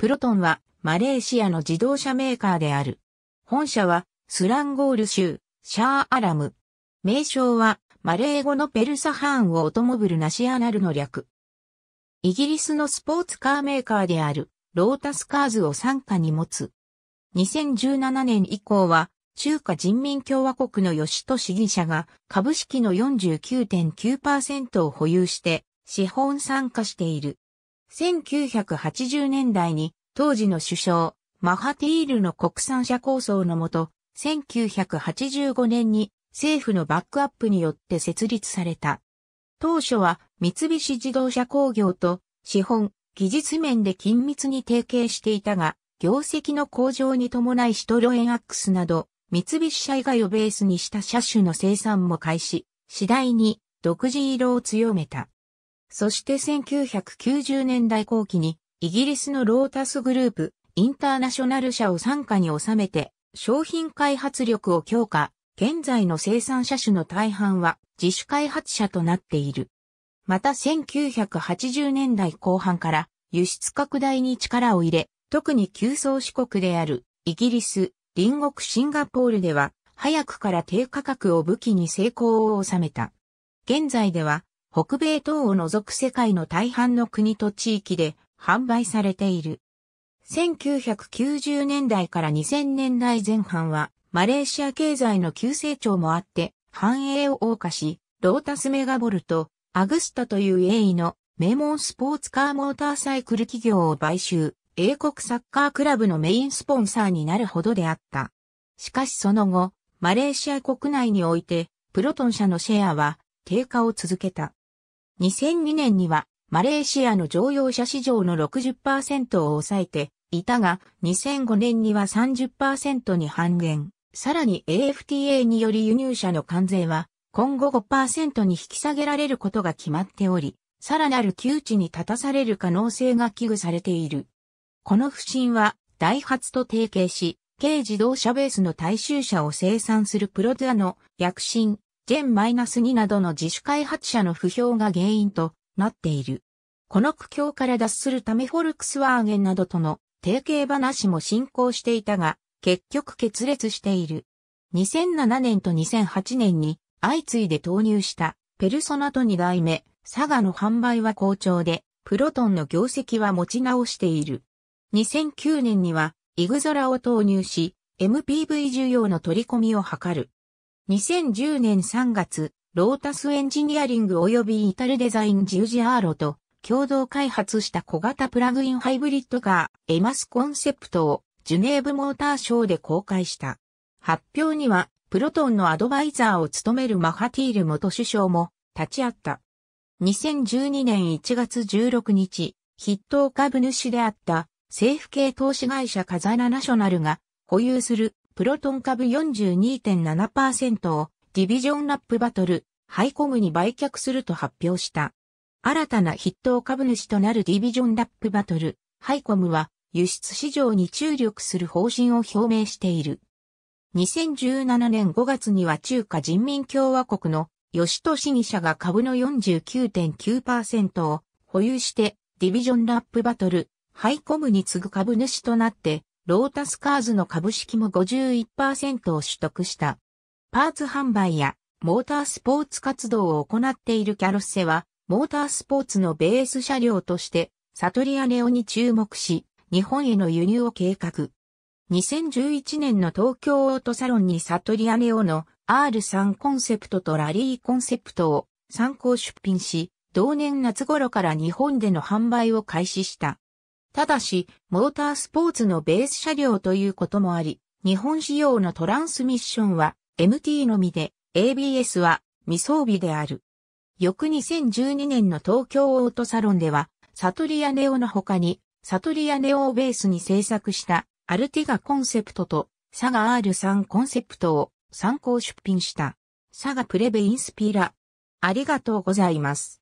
プロトンはマレーシアの自動車メーカーである。本社はスランゴール州、シャーアラム。名称はマレー語のペルサハーンをオトモブルナシアナルの略。イギリスのスポーツカーメーカーであるロータスカーズを傘下に持つ。2017年以降は中華人民共和国の吉都市議者が株式の49.9%を保有して資本参加している。1980年代に当時の首相、マハティールの国産車構想のもと、1985年に政府のバックアップによって設立された。当初は三菱自動車工業と資本、技術面で緊密に提携していたが、業績の向上に伴いシトロエンアックスなど、三菱車以外をベースにした車種の生産も開始、次第に独自色を強めた。そして1990年代後期に、イギリスのロータスグループ、インターナショナル社を傘下に収めて、商品開発力を強化、現在の生産者種の大半は自主開発者となっている。また1980年代後半から輸出拡大に力を入れ、特に急走四国であるイギリス、隣国シンガポールでは、早くから低価格を武器に成功を収めた。現在では、北米等を除く世界の大半の国と地域で販売されている。1990年代から2000年代前半は、マレーシア経済の急成長もあって、繁栄を謳歌し、ロータスメガボルト、アグスタという英意の名門スポーツカーモーターサイクル企業を買収、英国サッカークラブのメインスポンサーになるほどであった。しかしその後、マレーシア国内において、プロトン社のシェアは低下を続けた。2002年にはマレーシアの乗用車市場の60%を抑えていたが、2005年には30%に半減。さらに AFTA により輸入車の関税は今後5%に引き下げられることが決まっており、さらなる窮地に立たされる可能性が危惧されている。この不振は、ダイハツと提携し、軽自動車ベースの大衆車を生産するプロドゥアの躍進、イナス2などの自主開発者の不評が原因となっている。この苦境から脱するためフォルクスワーゲンなどとの提携話も進行していたが、結局決裂している。2007年と2008年に相次いで投入したペルソナと2代目、サガの販売は好調で、プロトンの業績は持ち直している。2009年にはイグゾラを投入し、MPV 需要の取り込みを図る。2010年3月、ロータスエンジニアリング及びイタルデザインジュジアーロと共同開発した小型プラグインハイブリッドカーエマスコンセプトをジュネーブモーターショーで公開した。発表にはプロトンのアドバイザーを務めるマハティール元首相も立ち会った。2012年1月16日、筆頭株主であった政府系投資会社カザナナショナルが保有するプロトン株42.7%をディビジョンラップバトル、ハイコムに売却すると発表した。新たな筆頭株主となるディビジョンラップバトル、ハイコムは輸出市場に注力する方針を表明している。2017年5月には中華人民共和国の吉戸市議社が株の49.9%を保有してディビジョンラップバトル、ハイコムに次ぐ株主となってロータスカーズの株式も51%を取得した。パーツ販売やモータースポーツ活動を行っているキャロッセは、モータースポーツのベース車両として、サトリアネオに注目し、日本への輸入を計画。2011年の東京オートサロンにサトリアネオの R3 コンセプトとラリーコンセプトを参考出品し、同年夏頃から日本での販売を開始した。ただし、モータースポーツのベース車両ということもあり、日本仕様のトランスミッションは MT のみで、ABS は未装備である。翌2012年の東京オートサロンでは、サトリアネオの他に、サトリアネオをベースに制作したアルティガコンセプトとサガ R3 コンセプトを参考出品した。サガプレベインスピラ。ありがとうございます。